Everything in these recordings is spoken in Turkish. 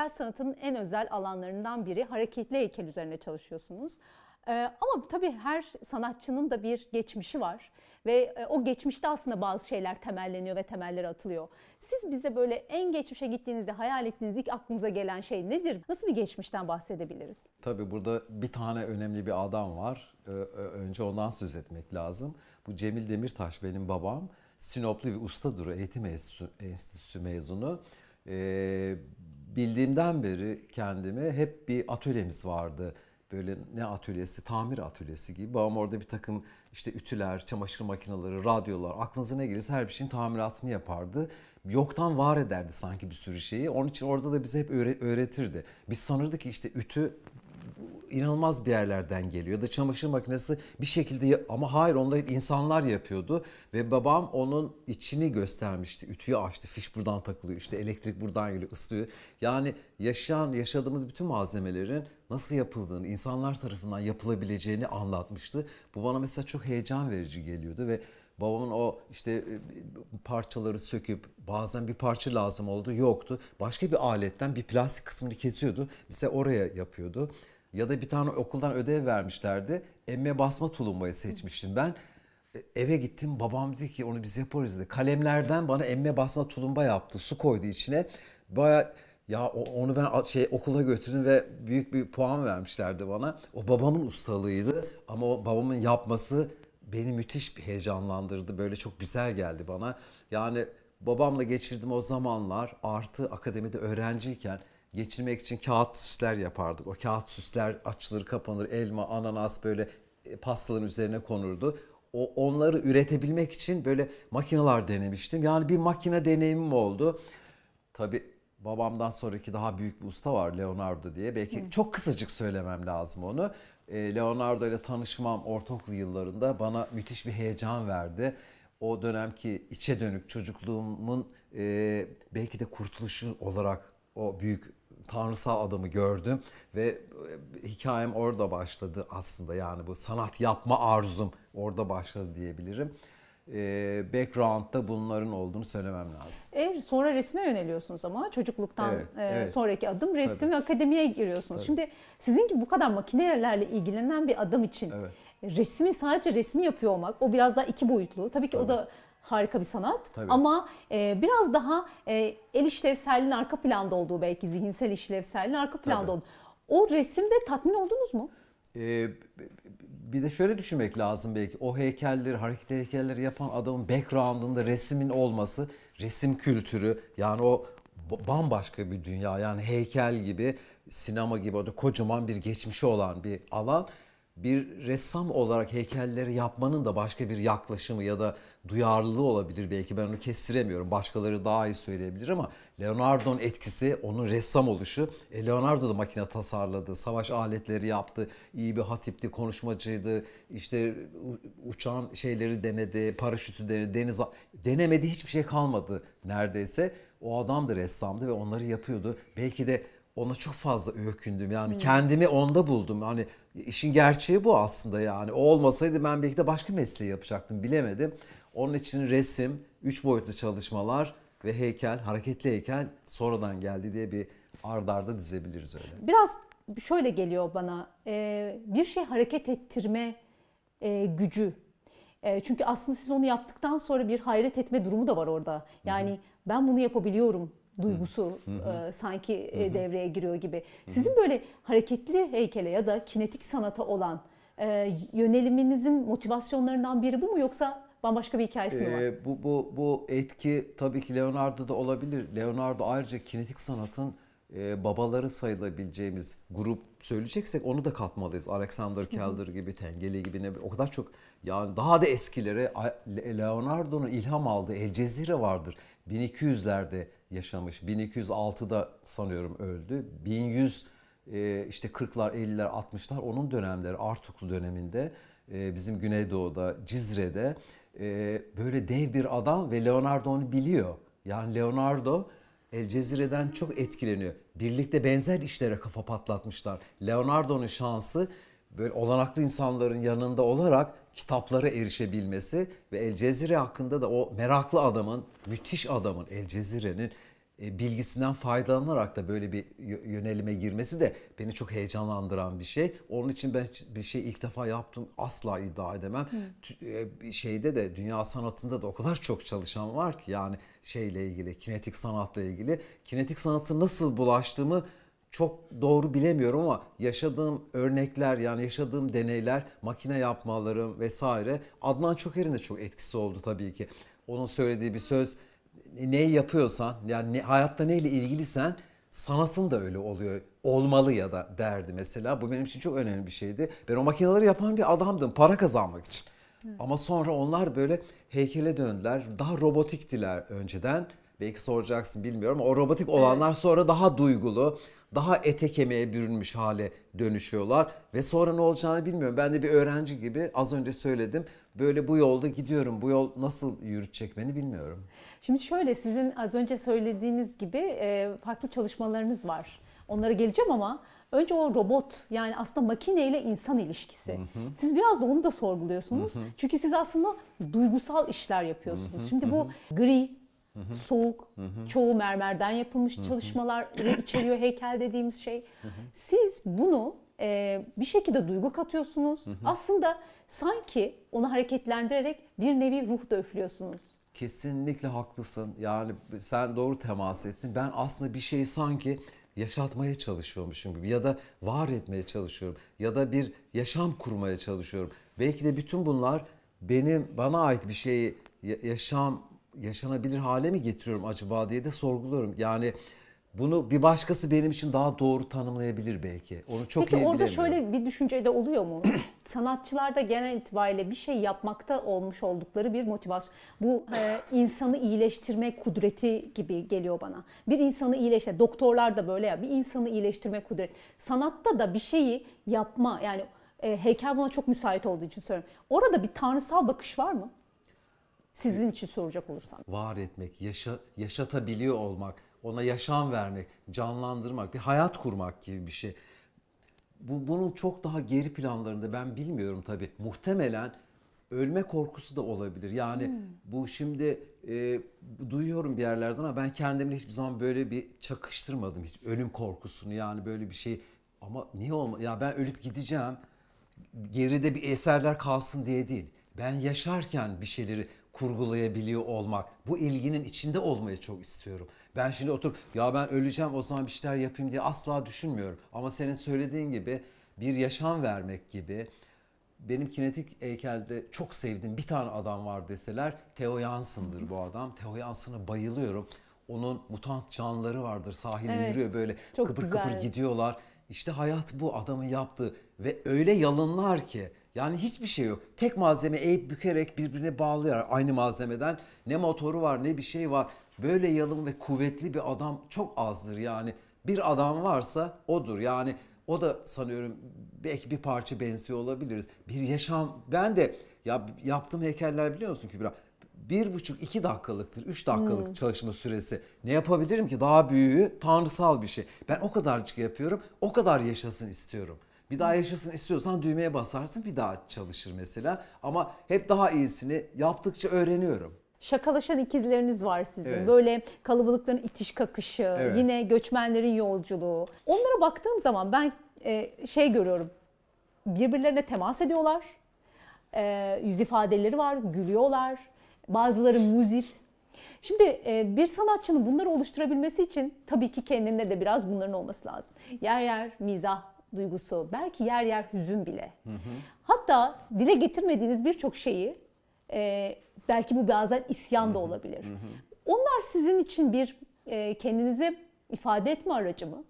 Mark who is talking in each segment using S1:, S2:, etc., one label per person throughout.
S1: heykel sanatının en özel alanlarından biri. Hareketli heykel üzerine çalışıyorsunuz. Ee, ama tabii her sanatçının da bir geçmişi var ve e, o geçmişte aslında bazı şeyler temelleniyor ve temeller atılıyor. Siz bize böyle en geçmişe gittiğinizde hayal ettiğiniz ilk aklınıza gelen şey nedir? Nasıl bir geçmişten bahsedebiliriz?
S2: Tabii burada bir tane önemli bir adam var. önce ondan söz etmek lazım. Bu Cemil Demirtaş benim babam. Sinoplu bir ustadır. Eğitim Enstitüsü mezunu. Ee, bildiğimden beri kendime hep bir atölyemiz vardı. Böyle ne atölyesi, tamir atölyesi gibi. Babam orada bir takım işte ütüler, çamaşır makineleri, radyolar, aklınıza ne gelirse her bir şeyin tamiratını yapardı. Yoktan var ederdi sanki bir sürü şeyi. Onun için orada da bize hep öğretirdi. Biz sanırdık ki işte ütü inanılmaz bir yerlerden geliyor. Ya da çamaşır makinesi bir şekilde ama hayır onlar hep insanlar yapıyordu. Ve babam onun içini göstermişti. Ütüyü açtı, fiş buradan takılıyor, işte elektrik buradan geliyor, ıslıyor. Yani yaşayan, yaşadığımız bütün malzemelerin nasıl yapıldığını, insanlar tarafından yapılabileceğini anlatmıştı. Bu bana mesela çok heyecan verici geliyordu ve Babamın o işte e, parçaları söküp bazen bir parça lazım oldu yoktu. Başka bir aletten bir plastik kısmını kesiyordu. Bize oraya yapıyordu. Ya da bir tane okuldan ödev vermişlerdi. Emme basma tulumbayı seçmiştim ben. E, eve gittim babam dedi ki onu biz yaparız dedi. Kalemlerden bana emme basma tulumba yaptı. Su koydu içine. Baya ya onu ben şey okula götürdüm ve büyük bir puan vermişlerdi bana. O babamın ustalığıydı ama o babamın yapması beni müthiş bir heyecanlandırdı. Böyle çok güzel geldi bana. Yani babamla geçirdim o zamanlar artı akademide öğrenciyken geçirmek için kağıt süsler yapardık. O kağıt süsler açılır kapanır elma, ananas böyle e, pastaların üzerine konurdu. O, onları üretebilmek için böyle makineler denemiştim. Yani bir makine deneyimim oldu. Tabi babamdan sonraki daha büyük bir usta var Leonardo diye. Belki Hı. çok kısacık söylemem lazım onu. E, Leonardo ile tanışmam ortaokul yıllarında bana müthiş bir heyecan verdi. O dönemki içe dönük çocukluğumun e, belki de kurtuluşu olarak o büyük tanrısal adamı gördüm ve e, hikayem orada başladı aslında yani bu sanat yapma arzum orada başladı diyebilirim. Ee, background'da bunların olduğunu söylemem lazım.
S1: E, sonra resme yöneliyorsunuz ama çocukluktan evet, e, evet. sonraki adım resim Tabii. ve akademiye giriyorsunuz. Tabii. Şimdi sizin gibi bu kadar makinelerle ilgilenen bir adam için evet resmi sadece resmi yapıyor olmak o biraz daha iki boyutlu. Tabii ki Tabii. o da harika bir sanat Tabii. ama e, biraz daha e, el işlevselliğinin arka planda olduğu belki zihinsel işlevselliğin arka planda Tabii. olduğu. O resimde tatmin oldunuz mu?
S2: Ee, bir de şöyle düşünmek lazım belki. O heykelleri, hareketli heykelleri yapan adamın background'ında resmin olması, resim kültürü yani o bambaşka bir dünya. Yani heykel gibi, sinema gibi o da kocaman bir geçmişi olan bir alan. Bir ressam olarak heykelleri yapmanın da başka bir yaklaşımı ya da duyarlılığı olabilir. Belki ben onu kestiremiyorum. Başkaları daha iyi söyleyebilir ama Leonardo'nun etkisi onun ressam oluşu. E, Leonardo da makine tasarladı. Savaş aletleri yaptı. iyi bir hatipti, konuşmacıydı. İşte uçan şeyleri denedi, paraşütü denedi, deniz denemedi hiçbir şey kalmadı neredeyse. O adam da ressamdı ve onları yapıyordu. Belki de ona çok fazla öykündüm. Yani hmm. kendimi onda buldum. Hani işin gerçeği bu aslında yani. O olmasaydı ben belki de başka mesleği yapacaktım bilemedim. Onun için resim, üç boyutlu çalışmalar ve heykel, hareketli heykel sonradan geldi diye bir ardarda dizebiliriz öyle.
S1: Biraz şöyle geliyor bana e, bir şey hareket ettirme e, gücü. E, çünkü aslında siz onu yaptıktan sonra bir hayret etme durumu da var orada. Yani Hı-hı. ben bunu yapabiliyorum duygusu e, sanki e, devreye giriyor gibi. Sizin böyle hareketli heykele ya da kinetik sanata olan yöneliminizin motivasyonlarından biri bu mu yoksa bambaşka bir hikayesi mi var?
S2: Ee, bu, bu, bu etki tabii ki Leonardo'da olabilir. Leonardo ayrıca kinetik sanatın e, babaları sayılabileceğimiz grup söyleyeceksek onu da katmalıyız. Alexander Calder gibi, Tengeli gibi ne o kadar çok yani daha da eskilere Leonardo'nun ilham aldığı El Cezire vardır. 1200'lerde yaşamış. 1206'da sanıyorum öldü. 1100 e, işte 40'lar, 50'ler, 60'lar onun dönemleri Artuklu döneminde e, bizim Güneydoğu'da, Cizre'de e, böyle dev bir adam ve Leonardo onu biliyor. Yani Leonardo El Cezire'den çok etkileniyor. Birlikte benzer işlere kafa patlatmışlar. Leonardo'nun şansı böyle olanaklı insanların yanında olarak kitaplara erişebilmesi ve El Cezire hakkında da o meraklı adamın, müthiş adamın, El Cezire'nin e, bilgisinden faydalanarak da böyle bir yönelime girmesi de beni çok heyecanlandıran bir şey. Onun için ben bir şey ilk defa yaptım asla iddia edemem. Hı. E, şeyde de dünya sanatında da o kadar çok çalışan var ki yani şeyle ilgili kinetik sanatla ilgili. Kinetik sanatı nasıl bulaştığımı çok doğru bilemiyorum ama yaşadığım örnekler yani yaşadığım deneyler, makine yapmalarım vesaire Adnan Çoker'in de çok etkisi oldu tabii ki. Onun söylediği bir söz neyi yapıyorsan yani ne, hayatta neyle ilgilisen sanatın da öyle oluyor. Olmalı ya da derdi mesela. Bu benim için çok önemli bir şeydi. Ben o makineleri yapan bir adamdım para kazanmak için. Ama sonra onlar böyle heykele döndüler. Daha robotiktiler önceden. Belki soracaksın bilmiyorum. ama O robotik olanlar sonra daha duygulu, daha ete kemiğe bürünmüş hale dönüşüyorlar. Ve sonra ne olacağını bilmiyorum. Ben de bir öğrenci gibi az önce söyledim böyle bu yolda gidiyorum. Bu yol nasıl yürütecek beni bilmiyorum.
S1: Şimdi şöyle sizin az önce söylediğiniz gibi e, farklı çalışmalarınız var. Onlara geleceğim ama önce o robot yani aslında makineyle insan ilişkisi. Hı hı. Siz biraz da onu da sorguluyorsunuz. Hı hı. Çünkü siz aslında duygusal işler yapıyorsunuz. Hı hı. Şimdi bu gri, hı hı. soğuk, hı hı. çoğu mermerden yapılmış hı hı. çalışmalar içeriyor heykel dediğimiz şey. Hı hı. Siz bunu e, bir şekilde duygu katıyorsunuz. Hı hı. Aslında sanki onu hareketlendirerek bir nevi ruh da üflüyorsunuz.
S2: Kesinlikle haklısın. Yani sen doğru temas ettin. Ben aslında bir şeyi sanki yaşatmaya çalışıyormuşum gibi ya da var etmeye çalışıyorum ya da bir yaşam kurmaya çalışıyorum. Belki de bütün bunlar benim bana ait bir şeyi yaşam yaşanabilir hale mi getiriyorum acaba diye de sorguluyorum. Yani bunu bir başkası benim için daha doğru tanımlayabilir belki. Onu çok Peki iyi orada şöyle
S1: bir düşünce de oluyor mu? Sanatçılarda genel itibariyle bir şey yapmakta olmuş oldukları bir motivasyon. Bu e, insanı iyileştirme kudreti gibi geliyor bana. Bir insanı iyileştirme, doktorlar da böyle ya bir insanı iyileştirme kudreti. Sanatta da bir şeyi yapma yani e, heykel buna çok müsait olduğu için söylüyorum. Orada bir tanrısal bakış var mı? Sizin için soracak olursam.
S2: Var etmek, yaşa, yaşatabiliyor olmak ona yaşam vermek, canlandırmak, bir hayat kurmak gibi bir şey. Bu, bunun çok daha geri planlarında ben bilmiyorum tabii. Muhtemelen ölme korkusu da olabilir. Yani hmm. bu şimdi e, duyuyorum bir yerlerden ama ben kendimle hiçbir zaman böyle bir çakıştırmadım hiç ölüm korkusunu yani böyle bir şey. Ama niye olma? Ya ben ölüp gideceğim. Geride bir eserler kalsın diye değil. Ben yaşarken bir şeyleri kurgulayabiliyor olmak, bu ilginin içinde olmayı çok istiyorum. Ben şimdi oturup ya ben öleceğim o zaman bir şeyler yapayım diye asla düşünmüyorum. Ama senin söylediğin gibi bir yaşam vermek gibi benim kinetik heykelde çok sevdiğim bir tane adam var deseler Theo Janssen'dır bu adam. Theo Janssen'a bayılıyorum. Onun mutant canlıları vardır. Sahilde evet, yürüyor böyle çok kıpır güzel. kıpır gidiyorlar. İşte hayat bu adamı yaptı ve öyle yalınlar ki yani hiçbir şey yok. Tek malzeme eğip bükerek birbirine bağlayarak aynı malzemeden ne motoru var ne bir şey var böyle yalın ve kuvvetli bir adam çok azdır yani. Bir adam varsa odur yani o da sanıyorum belki bir parça benziyor olabiliriz. Bir yaşam ben de ya yaptığım heykeller biliyor musun Kübra? bir buçuk iki dakikalıktır, üç dakikalık hmm. çalışma süresi. Ne yapabilirim ki daha büyüğü tanrısal bir şey. Ben o kadarcık yapıyorum, o kadar yaşasın istiyorum. Bir daha yaşasın istiyorsan düğmeye basarsın bir daha çalışır mesela. Ama hep daha iyisini yaptıkça öğreniyorum
S1: şakalaşan ikizleriniz var sizin. Evet. Böyle kalabalıkların itiş kakışı, evet. yine göçmenlerin yolculuğu. Onlara baktığım zaman ben e, şey görüyorum. Birbirlerine temas ediyorlar. E, yüz ifadeleri var, gülüyorlar. Bazıları muzip. Şimdi e, bir sanatçının bunları oluşturabilmesi için tabii ki kendinde de biraz bunların olması lazım. Yer yer mizah duygusu, belki yer yer hüzün bile. Hı hı. Hatta dile getirmediğiniz birçok şeyi e, Belki bu bazen isyan da olabilir. Onlar sizin için bir e, kendinizi ifade etme aracı mı?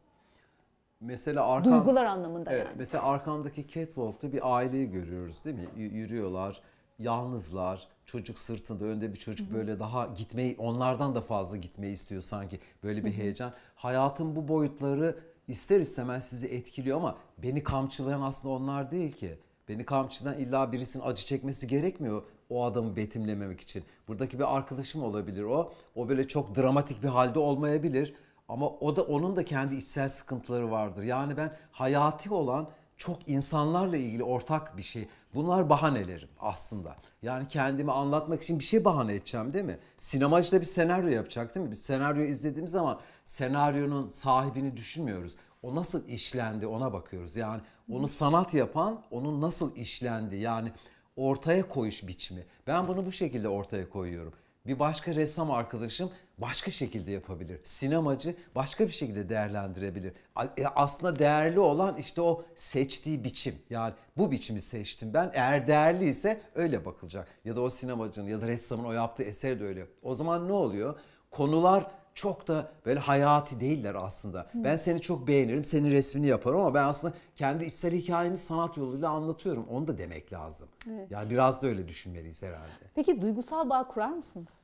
S2: Mesela arkam,
S1: Duygular anlamında evet,
S2: yani. Mesela arkamdaki catwalk'ta bir aileyi görüyoruz değil mi? Y- yürüyorlar, yalnızlar, çocuk sırtında önde bir çocuk Hı-hı. böyle daha gitmeyi onlardan da fazla gitmeyi istiyor sanki böyle bir Hı-hı. heyecan. Hayatın bu boyutları ister istemez sizi etkiliyor ama beni kamçılayan aslında onlar değil ki. Beni kamçıdan illa birisinin acı çekmesi gerekmiyor o adamı betimlememek için. Buradaki bir arkadaşım olabilir o. O böyle çok dramatik bir halde olmayabilir. Ama o da onun da kendi içsel sıkıntıları vardır. Yani ben hayati olan çok insanlarla ilgili ortak bir şey. Bunlar bahanelerim aslında. Yani kendimi anlatmak için bir şey bahane edeceğim değil mi? Sinemacıda bir senaryo yapacak değil mi? Bir senaryo izlediğimiz zaman senaryonun sahibini düşünmüyoruz. O nasıl işlendi ona bakıyoruz. Yani onu sanat yapan onun nasıl işlendi yani ortaya koyuş biçimi. Ben bunu bu şekilde ortaya koyuyorum. Bir başka ressam arkadaşım başka şekilde yapabilir. Sinemacı başka bir şekilde değerlendirebilir. E, aslında değerli olan işte o seçtiği biçim. Yani bu biçimi seçtim ben. Eğer değerli ise öyle bakılacak. Ya da o sinemacının ya da ressamın o yaptığı eser de öyle. O zaman ne oluyor? Konular çok da böyle hayati değiller aslında. Hı. Ben seni çok beğenirim, senin resmini yaparım ama ben aslında kendi içsel hikayemi sanat yoluyla anlatıyorum. Onu da demek lazım. Evet. Yani biraz da öyle düşünmeliyiz herhalde.
S1: Peki duygusal bağ kurar mısınız?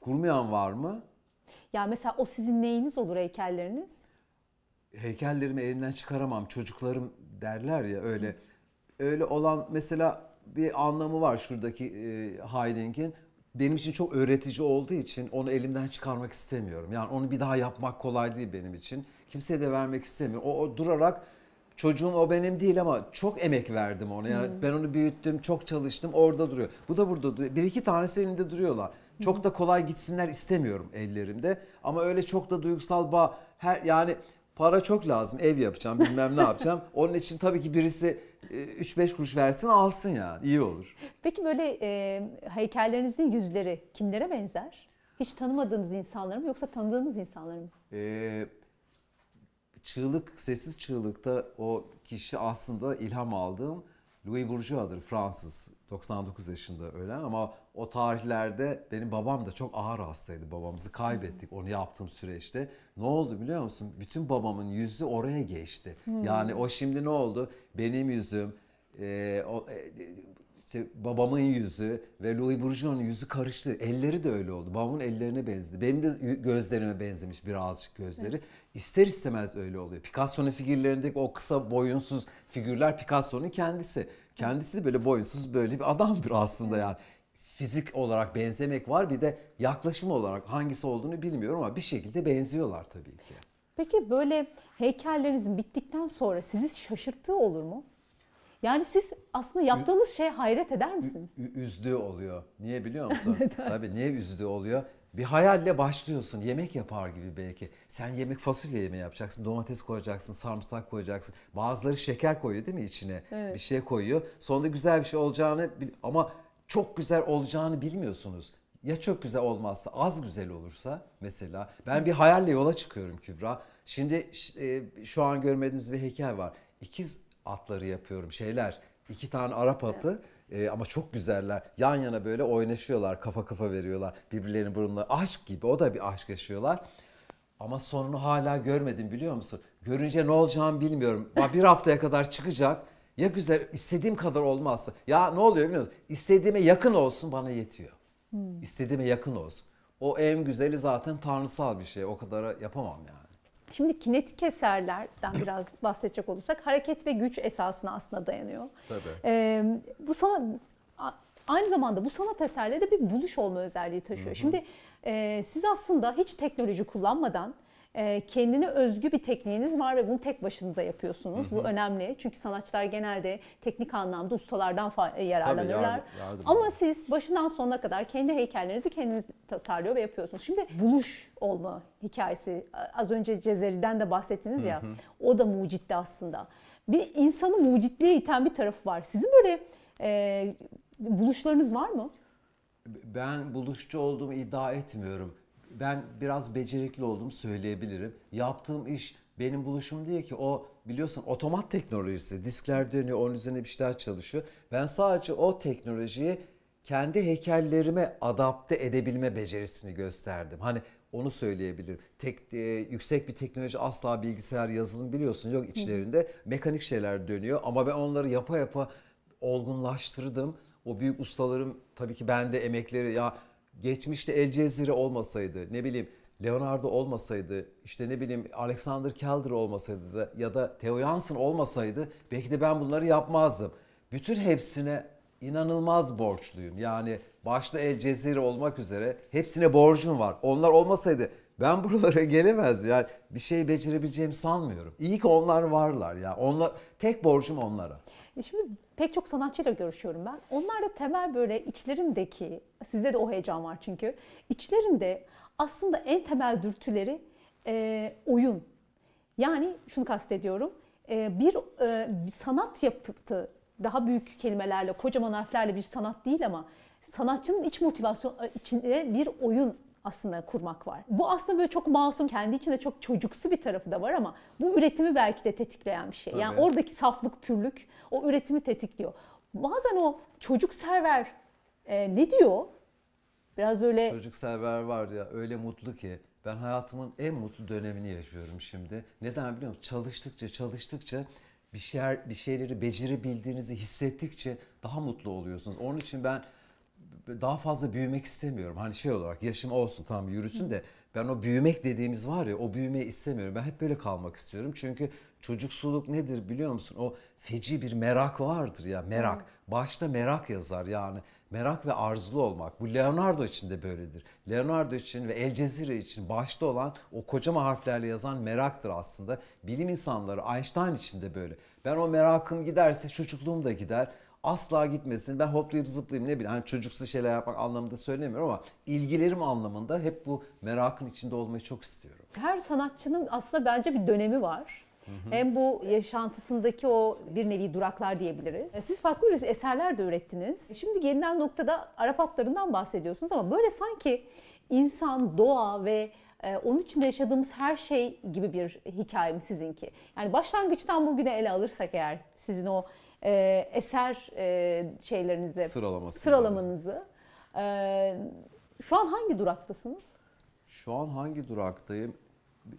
S2: Kurmayan var mı?
S1: Ya mesela o sizin neyiniz olur heykelleriniz?
S2: Heykellerimi elimden çıkaramam çocuklarım derler ya öyle. Öyle olan mesela bir anlamı var şuradaki e, Haydn'in benim için çok öğretici olduğu için onu elimden çıkarmak istemiyorum. Yani onu bir daha yapmak kolay değil benim için. Kimseye de vermek istemiyorum. O, o durarak çocuğum o benim değil ama çok emek verdim ona. Yani hmm. ben onu büyüttüm, çok çalıştım orada duruyor. Bu da burada duruyor. Bir iki tanesi elimde duruyorlar. Çok da kolay gitsinler istemiyorum ellerimde. Ama öyle çok da duygusal bağ her yani para çok lazım. Ev yapacağım, bilmem ne yapacağım. Onun için tabii ki birisi 3-5 e, kuruş versin alsın yani iyi olur.
S1: Peki böyle e, heykellerinizin yüzleri kimlere benzer? Hiç tanımadığınız insanlar mı yoksa tanıdığınız insanlar mı?
S2: E, çığlık, sessiz çığlıkta o kişi aslında ilham aldığım Louis Bourgeois'dır Fransız 99 yaşında ölen ama o tarihlerde benim babam da çok ağır hastaydı. Babamızı kaybettik onu yaptığım süreçte. Ne oldu biliyor musun? Bütün babamın yüzü oraya geçti. Hmm. Yani o şimdi ne oldu? Benim yüzüm, e, o, e, işte babamın yüzü ve Louis Bourgeois'un yüzü karıştı. Elleri de öyle oldu. Babamın ellerine benzedi. Benim de gözlerime benzemiş birazcık gözleri. Evet. İster istemez öyle oluyor. Picasso'nun figürlerindeki o kısa boyunsuz figürler Picasso'nun kendisi. Kendisi de böyle boyunsuz böyle bir adamdır aslında yani. Fizik olarak benzemek var bir de yaklaşım olarak hangisi olduğunu bilmiyorum ama bir şekilde benziyorlar tabii ki.
S1: Peki böyle heykellerinizin bittikten sonra sizi şaşırttığı olur mu? Yani siz aslında yaptığınız şey hayret eder misiniz?
S2: Ü, oluyor. Niye biliyor musun? Tabii niye üzdüğü oluyor? Bir hayalle başlıyorsun. Yemek yapar gibi belki. Sen yemek fasulye yemeği yapacaksın. Domates koyacaksın, sarımsak koyacaksın. Bazıları şeker koyuyor değil mi içine? Evet. Bir şey koyuyor. Sonunda güzel bir şey olacağını ama çok güzel olacağını bilmiyorsunuz. Ya çok güzel olmazsa, az güzel olursa mesela. Ben bir hayalle yola çıkıyorum Kübra. Şimdi e, şu an görmediğiniz bir heykel var. İkiz atları yapıyorum şeyler. İki tane Arap atı. Evet e, ama çok güzeller. Yan yana böyle oynaşıyorlar, kafa kafa veriyorlar. birbirlerini burunları aşk gibi. O da bir aşk yaşıyorlar. Ama sonunu hala görmedim biliyor musun? Görünce ne olacağımı bilmiyorum. Bir haftaya kadar çıkacak. Ya güzel istediğim kadar olmazsa. Ya ne oluyor biliyor musun? İstediğime yakın olsun bana yetiyor. Hmm. İstediğime yakın olsun. O en güzeli zaten tanrısal bir şey. O kadar yapamam yani.
S1: Şimdi kinetik eserlerden biraz bahsedecek olursak hareket ve güç esasına aslında dayanıyor. Tabii. Ee, bu sanat aynı zamanda bu sanat eserleri de bir buluş olma özelliği taşıyor. Hı hı. Şimdi e, siz aslında hiç teknoloji kullanmadan ee, kendine özgü bir tekniğiniz var ve bunu tek başınıza yapıyorsunuz. Hı hı. Bu önemli. Çünkü sanatçılar genelde teknik anlamda ustalardan yararlanırlar. E, Tabii, yardım, yardım. Ama siz başından sonuna kadar kendi heykellerinizi kendiniz tasarlıyor ve yapıyorsunuz. Şimdi buluş olma hikayesi az önce Cezeri'den de bahsettiniz ya. Hı hı. O da mucitti aslında. Bir insanı mucitliğe iten bir tarafı var. Sizin böyle e, buluşlarınız var mı?
S2: Ben buluşçu olduğumu iddia etmiyorum ben biraz becerikli olduğumu söyleyebilirim. Yaptığım iş benim buluşum diye ki o biliyorsun otomat teknolojisi. Diskler dönüyor, onun üzerine bir şeyler çalışıyor. Ben sadece o teknolojiyi kendi heykellerime adapte edebilme becerisini gösterdim. Hani onu söyleyebilirim. Tek e, yüksek bir teknoloji asla bilgisayar yazılım biliyorsun yok içlerinde mekanik şeyler dönüyor ama ben onları yapa yapa olgunlaştırdım. O büyük ustalarım tabii ki ben de emekleri ya geçmişte El Cezire olmasaydı, ne bileyim Leonardo olmasaydı, işte ne bileyim Alexander Calder olmasaydı da, ya da Theo Janssen olmasaydı belki de ben bunları yapmazdım. Bütün hepsine inanılmaz borçluyum. Yani başta El Cezire olmak üzere hepsine borcum var. Onlar olmasaydı ben buralara gelemez yani bir şey becerebileceğimi sanmıyorum. İyi ki onlar varlar ya. Yani onlar tek borcum onlara.
S1: E şimdi pek çok sanatçıyla görüşüyorum ben. Onlar da temel böyle içlerindeki, sizde de o heyecan var çünkü. İçlerinde aslında en temel dürtüleri e, oyun. Yani şunu kastediyorum. E, bir, e, bir sanat yapıtı daha büyük kelimelerle, kocaman harflerle bir sanat değil ama sanatçının iç motivasyon e, içinde bir oyun aslında kurmak var. Bu aslında böyle çok masum, kendi içinde çok çocuksu bir tarafı da var ama bu üretimi belki de tetikleyen bir şey. Tabii. Yani oradaki saflık, pürlük o üretimi tetikliyor. Bazen o çocuk server e, ne diyor? Biraz böyle...
S2: Çocuk server var ya öyle mutlu ki. Ben hayatımın en mutlu dönemini yaşıyorum şimdi. Neden biliyor musun? Çalıştıkça çalıştıkça bir şeyler bir şeyleri becerebildiğinizi hissettikçe daha mutlu oluyorsunuz. Onun için ben daha fazla büyümek istemiyorum. Hani şey olarak yaşım olsun tam yürüsün de ben o büyümek dediğimiz var ya o büyümeyi istemiyorum. Ben hep böyle kalmak istiyorum. Çünkü çocuksuluk nedir biliyor musun? O feci bir merak vardır ya merak. Başta merak yazar yani. Merak ve arzulu olmak. Bu Leonardo için de böyledir. Leonardo için ve El Cezire için başta olan o kocaman harflerle yazan meraktır aslında. Bilim insanları Einstein için de böyle. Ben o merakım giderse çocukluğum da gider asla gitmesin. Ben hoplayıp zıplayayım ne bileyim hani çocuksu şeyler yapmak anlamında söylemiyorum ama ilgilerim anlamında hep bu merakın içinde olmayı çok istiyorum.
S1: Her sanatçının aslında bence bir dönemi var. Hem bu yaşantısındaki o bir nevi duraklar diyebiliriz. E, siz farklı eserler de ürettiniz. E, şimdi gelinen noktada Arap atlarından bahsediyorsunuz ama böyle sanki insan, doğa ve e, onun içinde yaşadığımız her şey gibi bir hikayem sizinki. Yani başlangıçtan bugüne ele alırsak eğer sizin o e, eser e, şeylerinizi, Sıralaması sıralamanızı. E, şu an hangi duraktasınız?
S2: Şu an hangi duraktayım?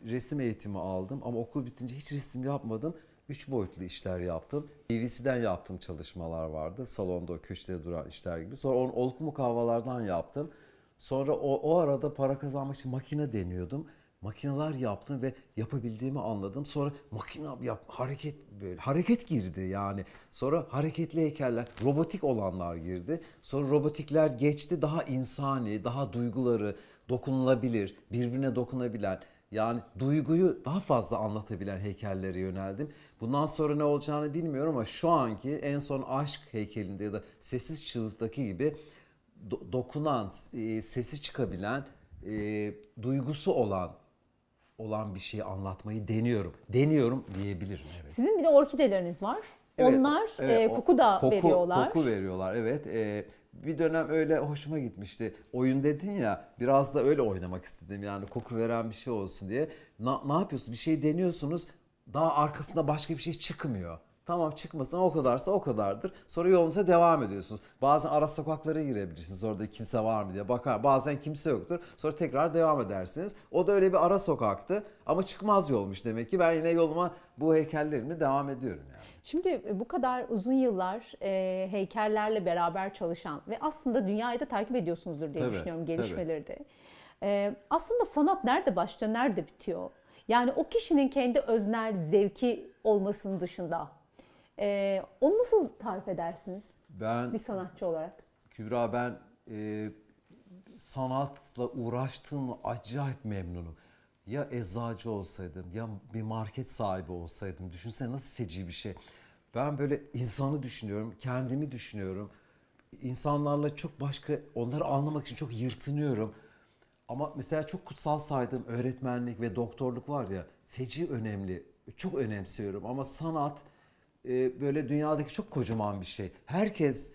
S2: Resim eğitimi aldım ama okul bitince hiç resim yapmadım. Üç boyutlu işler yaptım. DVC'den yaptığım çalışmalar vardı. Salonda o köşede duran işler gibi. Sonra onu oluk mukavvalardan yaptım. Sonra o, o arada para kazanmak için makine deniyordum makineler yaptım ve yapabildiğimi anladım. Sonra makina yap hareket böyle hareket girdi yani. Sonra hareketli heykeller, robotik olanlar girdi. Sonra robotikler geçti daha insani, daha duyguları dokunulabilir, birbirine dokunabilen yani duyguyu daha fazla anlatabilen heykellere yöneldim. Bundan sonra ne olacağını bilmiyorum ama şu anki en son aşk heykelinde ya da sessiz çığlıktaki gibi do- dokunan, e, sesi çıkabilen, e, duygusu olan olan bir şeyi anlatmayı deniyorum. Deniyorum diyebilirim. Evet.
S1: Sizin bir de orkideleriniz var. Evet, Onlar evet, e, e koku da koku, veriyorlar. Koku
S2: veriyorlar evet. E, bir dönem öyle hoşuma gitmişti. Oyun dedin ya biraz da öyle oynamak istedim yani koku veren bir şey olsun diye. Na, ne yapıyorsunuz, bir şey deniyorsunuz daha arkasında başka bir şey çıkmıyor. Tamam çıkmasın o kadarsa o kadardır. Sonra yolunuza devam ediyorsunuz. Bazen ara sokaklara girebilirsiniz. Orada kimse var mı diye bakar. Bazen kimse yoktur. Sonra tekrar devam edersiniz. O da öyle bir ara sokaktı. Ama çıkmaz yolmuş demek ki. Ben yine yoluma bu heykellerimi devam ediyorum yani.
S1: Şimdi e, bu kadar uzun yıllar e, heykellerle beraber çalışan ve aslında dünyayı da takip ediyorsunuzdur diye tabii, düşünüyorum gelişmeleri tabii. de. E, aslında sanat nerede başlıyor, nerede bitiyor? Yani o kişinin kendi öznel zevki olmasının dışında ee, onu nasıl tarif edersiniz? Ben bir sanatçı olarak.
S2: Kübra ben e, sanatla uğraştığım acayip memnunum. Ya eczacı olsaydım ya bir market sahibi olsaydım. Düşünsene nasıl feci bir şey. Ben böyle insanı düşünüyorum, kendimi düşünüyorum. İnsanlarla çok başka, onları anlamak için çok yırtınıyorum. Ama mesela çok kutsal saydığım öğretmenlik ve doktorluk var ya, feci önemli. Çok önemsiyorum ama sanat, e, böyle dünyadaki çok kocaman bir şey. Herkes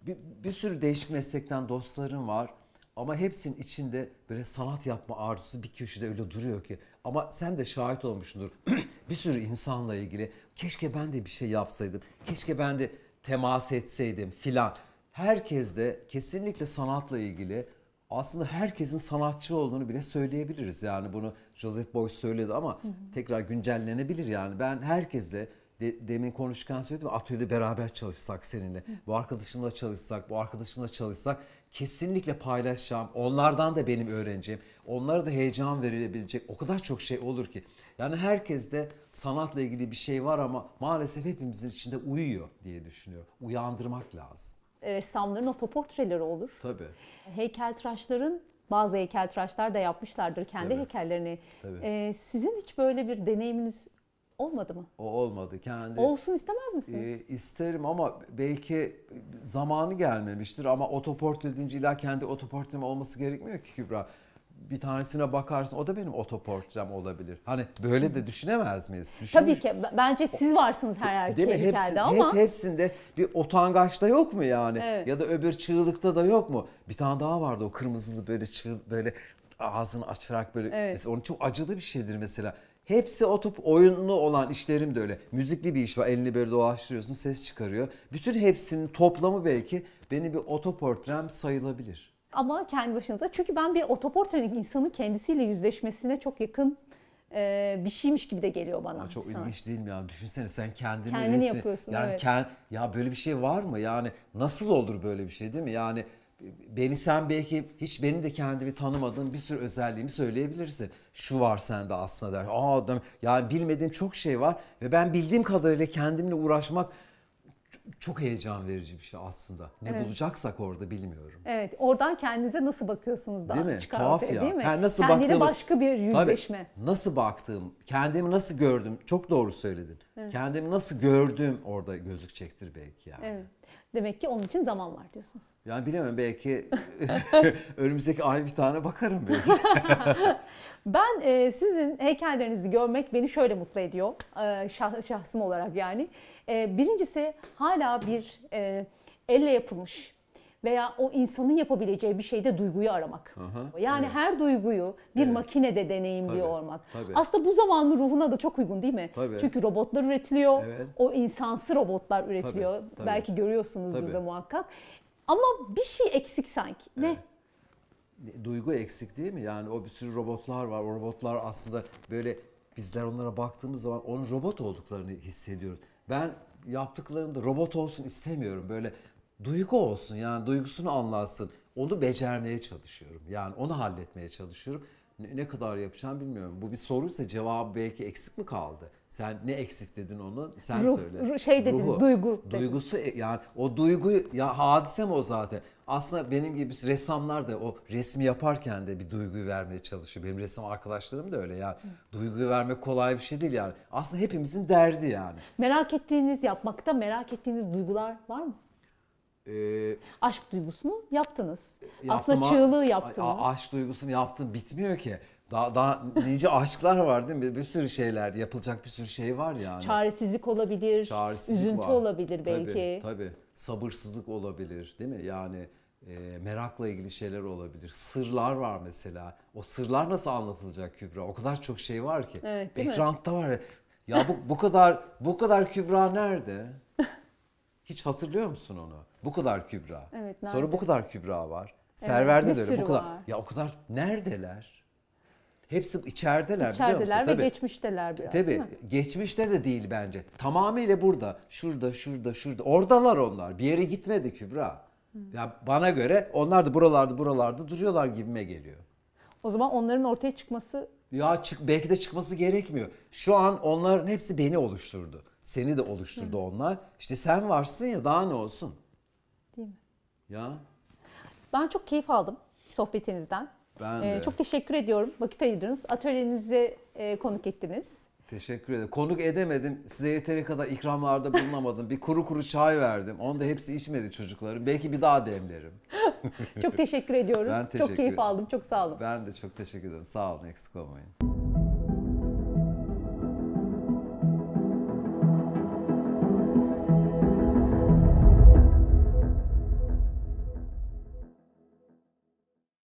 S2: bir, bir sürü değişik meslekten dostlarım var ama hepsinin içinde böyle sanat yapma arzusu bir köşede öyle duruyor ki. Ama sen de şahit olmuşsundur bir sürü insanla ilgili. Keşke ben de bir şey yapsaydım. Keşke ben de temas etseydim filan. Herkes de kesinlikle sanatla ilgili aslında herkesin sanatçı olduğunu bile söyleyebiliriz. Yani bunu Joseph Beuys söyledi ama tekrar güncellenebilir yani. Ben herkesle de, demin konuşurken söyledim atölyede beraber çalışsak seninle. Bu arkadaşımla çalışsak, bu arkadaşımla çalışsak kesinlikle paylaşacağım. Onlardan da benim öğreneceğim. Onlara da heyecan verilebilecek o kadar çok şey olur ki. Yani herkeste sanatla ilgili bir şey var ama maalesef hepimizin içinde uyuyor diye düşünüyorum. Uyandırmak lazım.
S1: E, ressamların otoportreleri olur. Tabii. Heykeltıraşların bazı heykeltıraşlar da yapmışlardır kendi Tabii. heykellerini. Tabii. Ee, sizin hiç böyle bir deneyiminiz Olmadı mı?
S2: O olmadı kendi. Olsun
S1: istemez misiniz?
S2: E, isterim ama belki zamanı gelmemiştir ama otoportre deyince illa kendi otoportrem olması gerekmiyor ki Kübra. Bir tanesine bakarsın o da benim otoportrem olabilir. Hani böyle de düşünemez miyiz? Düşün... Tabii
S1: ki bence siz varsınız her erkeğe Değil mi? Hepsi, ama. Hep,
S2: hepsinde bir utangaçta yok mu yani? Evet. Ya da öbür çığlıkta da yok mu? Bir tane daha vardı o kırmızılı böyle çığ, böyle ağzını açarak böyle. Evet. Mesela onun çok acılı bir şeydir mesela. Hepsi otup oyunlu olan işlerim de öyle. Müzikli bir iş var. Elini böyle dolaştırıyorsun, ses çıkarıyor. Bütün hepsinin toplamı belki beni bir otoportrem sayılabilir.
S1: Ama kendi başınıza. Çünkü ben bir otoportrenin insanın kendisiyle yüzleşmesine çok yakın e, bir şeymiş gibi de geliyor bana. Ama çok ilginç
S2: değil mi ya? Düşünsene sen kendini kendini yapıyorsun. Yani evet. kend, ya böyle bir şey var mı? Yani nasıl olur böyle bir şey değil mi? Yani beni sen belki hiç benim de kendimi tanımadığım bir sürü özelliğimi söyleyebilirsin. Şu var sende aslında der. Aa adam yani bilmediğim çok şey var ve ben bildiğim kadarıyla kendimle uğraşmak çok heyecan verici bir şey aslında. Ne evet. bulacaksak orada bilmiyorum.
S1: Evet. Oradan kendinize nasıl bakıyorsunuz daha değil mi? çıkar ya. Yani nasıl Kendine baktığımız, başka bir yüzleşme.
S2: Tabii, nasıl baktığım, kendimi nasıl gördüm çok doğru söyledin. Evet. Kendimi nasıl gördüm orada gözükecektir belki yani.
S1: Evet. Demek ki onun için zaman var diyorsunuz.
S2: Yani bilemem belki önümüzdeki ay bir tane bakarım belki.
S1: ben e, sizin heykellerinizi görmek beni şöyle mutlu ediyor e, şah, şahsım olarak yani. E, birincisi hala bir e, elle yapılmış veya o insanın yapabileceği bir şeyde duyguyu aramak. Aha, yani evet. her duyguyu bir evet. makinede deneyimliyor tabii, olmak. Tabii. Aslında bu zamanın ruhuna da çok uygun değil mi? Tabii. Çünkü robotlar üretiliyor. Evet. O insansı robotlar üretiliyor. Tabii, tabii. Belki görüyorsunuzdur tabii. da muhakkak. Ama bir şey eksik sanki. Ne? Evet
S2: duygu eksik değil mi? Yani o bir sürü robotlar var. O robotlar aslında böyle bizler onlara baktığımız zaman onun robot olduklarını hissediyoruz. Ben yaptıklarında robot olsun istemiyorum. Böyle duygu olsun yani duygusunu anlatsın. Onu becermeye çalışıyorum. Yani onu halletmeye çalışıyorum. Ne, ne kadar yapacağım bilmiyorum. Bu bir soruysa cevabı belki eksik mi kaldı? Sen ne eksik dedin onu sen Ruh, söyle. Şey dediniz Ruhu, duygu. Duygusu dediniz. yani o duygu ya hadise mi o zaten? Aslında benim gibi ressamlar da o resmi yaparken de bir duyguyu vermeye çalışıyor. Benim ressam arkadaşlarım da öyle yani. Hı. Duyguyu vermek kolay bir şey değil yani. Aslında hepimizin derdi yani.
S1: Merak ettiğiniz yapmakta merak ettiğiniz duygular var mı? e, aşk duygusunu yaptınız. Aslında çığlığı yaptınız.
S2: Aşk duygusunu yaptım bitmiyor ki. Daha, daha nice aşklar var değil mi? Bir sürü şeyler yapılacak bir sürü şey var yani.
S1: Çaresizlik olabilir, Çaresizlik üzüntü var. olabilir belki.
S2: Tabii, tabii. Sabırsızlık olabilir değil mi? Yani e, merakla ilgili şeyler olabilir. Sırlar var mesela. O sırlar nasıl anlatılacak Kübra? O kadar çok şey var ki. Evet, Background'da var. Ya bu, bu kadar bu kadar Kübra nerede? Hiç hatırlıyor musun onu? Bu kadar Kübra. Evet, nerede? Sonra bu kadar Kübra var. Serverde evet, de öyle bu kadar. Var. Ya o kadar neredeler? Hepsi içerideler, içerideler biliyor musun? ve tabii,
S1: geçmişteler biraz. Tabii.
S2: Geçmişte de değil bence. Tamamıyla burada. Şurada, şurada, şurada. Oradalar onlar. Bir yere gitmedi Kübra. Ya bana göre onlar da buralarda, buralarda duruyorlar gibime geliyor.
S1: O zaman onların ortaya çıkması
S2: ya çık belki de çıkması gerekmiyor. Şu an onların hepsi beni oluşturdu. Seni de oluşturdu Hı. onlar. İşte sen varsın ya daha ne olsun? Değil mi? Ya.
S1: Ben çok keyif aldım sohbetinizden. Ben ee, de. Ee, çok teşekkür ediyorum. Vakit ayırdınız. Atölyenizi e, konuk ettiniz.
S2: Teşekkür ederim. Konuk edemedim. Size yeteri kadar ikramlarda bulunamadım. bir kuru kuru çay verdim. Onu da hepsi içmedi çocuklarım. Belki bir daha demlerim. çok teşekkür
S1: ediyoruz. Ben teşekkür çok keyif aldım. Çok sağ olun.
S2: Ben de çok teşekkür ederim. Sağ olun. Eksik olmayın.